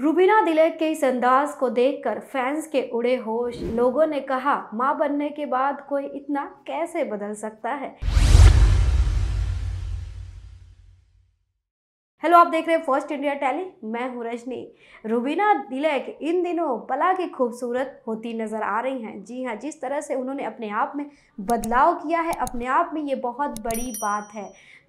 रूबीना दिलेक के इस अंदाज को देखकर फैंस के उड़े होश लोगों ने कहा मां बनने के बाद कोई इतना कैसे बदल सकता है हेलो आप देख रहे हैं फर्स्ट इंडिया टैली मैं हूं रजनी रुबीना दिलैक इन दिनों पला की खूबसूरत होती नज़र आ रही हैं जी हाँ जिस तरह से उन्होंने अपने आप में बदलाव किया है अपने आप में ये बहुत बड़ी बात है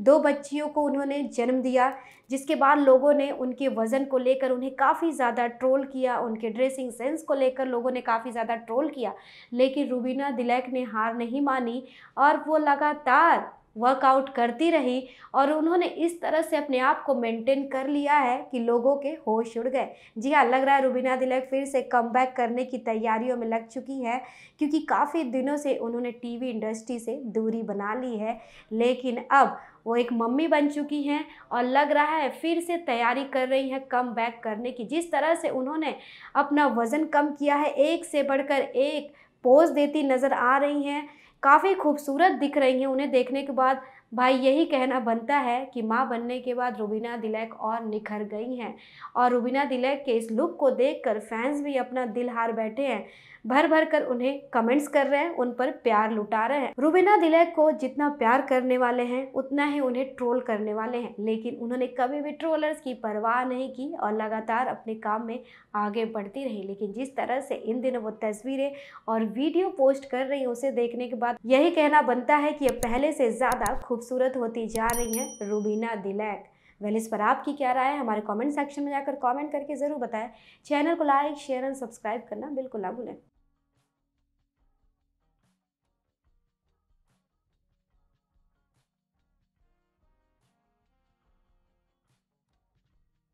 दो बच्चियों को उन्होंने जन्म दिया जिसके बाद लोगों ने उनके वज़न को लेकर उन्हें काफ़ी ज़्यादा ट्रोल किया उनके ड्रेसिंग सेंस को लेकर लोगों ने काफ़ी ज़्यादा ट्रोल किया लेकिन रूबीना दिलैक ने हार नहीं मानी और वो लगातार वर्कआउट करती रही और उन्होंने इस तरह से अपने आप को मेंटेन कर लिया है कि लोगों के होश उड़ गए जी हाँ लग रहा है रूबीना दिलक फिर से कम करने की तैयारियों में लग चुकी है क्योंकि काफ़ी दिनों से उन्होंने टीवी इंडस्ट्री से दूरी बना ली है लेकिन अब वो एक मम्मी बन चुकी हैं और लग रहा है फिर से तैयारी कर रही हैं कम बैक करने की जिस तरह से उन्होंने अपना वज़न कम किया है एक से बढ़कर एक पोज देती नज़र आ रही हैं काफ़ी खूबसूरत दिख रही हैं उन्हें देखने के बाद भाई यही कहना बनता है कि माँ बनने के बाद रुबीना दिलैक और निखर गई हैं और रुबीना दिलैक के इस लुक को देखकर फैंस भी अपना दिल हार बैठे हैं भर भर कर उन्हें कमेंट्स कर रहे हैं उन पर प्यार लुटा रहे हैं रुबीना दिलैक को जितना प्यार करने वाले हैं उतना ही उन्हें ट्रोल करने वाले हैं लेकिन उन्होंने कभी भी ट्रोलर्स की परवाह नहीं की और लगातार अपने काम में आगे बढ़ती रही लेकिन जिस तरह से इन दिनों वो तस्वीरें और वीडियो पोस्ट कर रही है उसे देखने के बाद यही कहना बनता है कि अब पहले से ज़्यादा खूब खूबसूरत होती जा रही हैं रूबीना दिलैक वेल इस पर आपकी क्या राय है हमारे कमेंट सेक्शन में जाकर कमेंट करके ज़रूर बताएं चैनल को लाइक शेयर एंड सब्सक्राइब करना बिल्कुल ना भूलें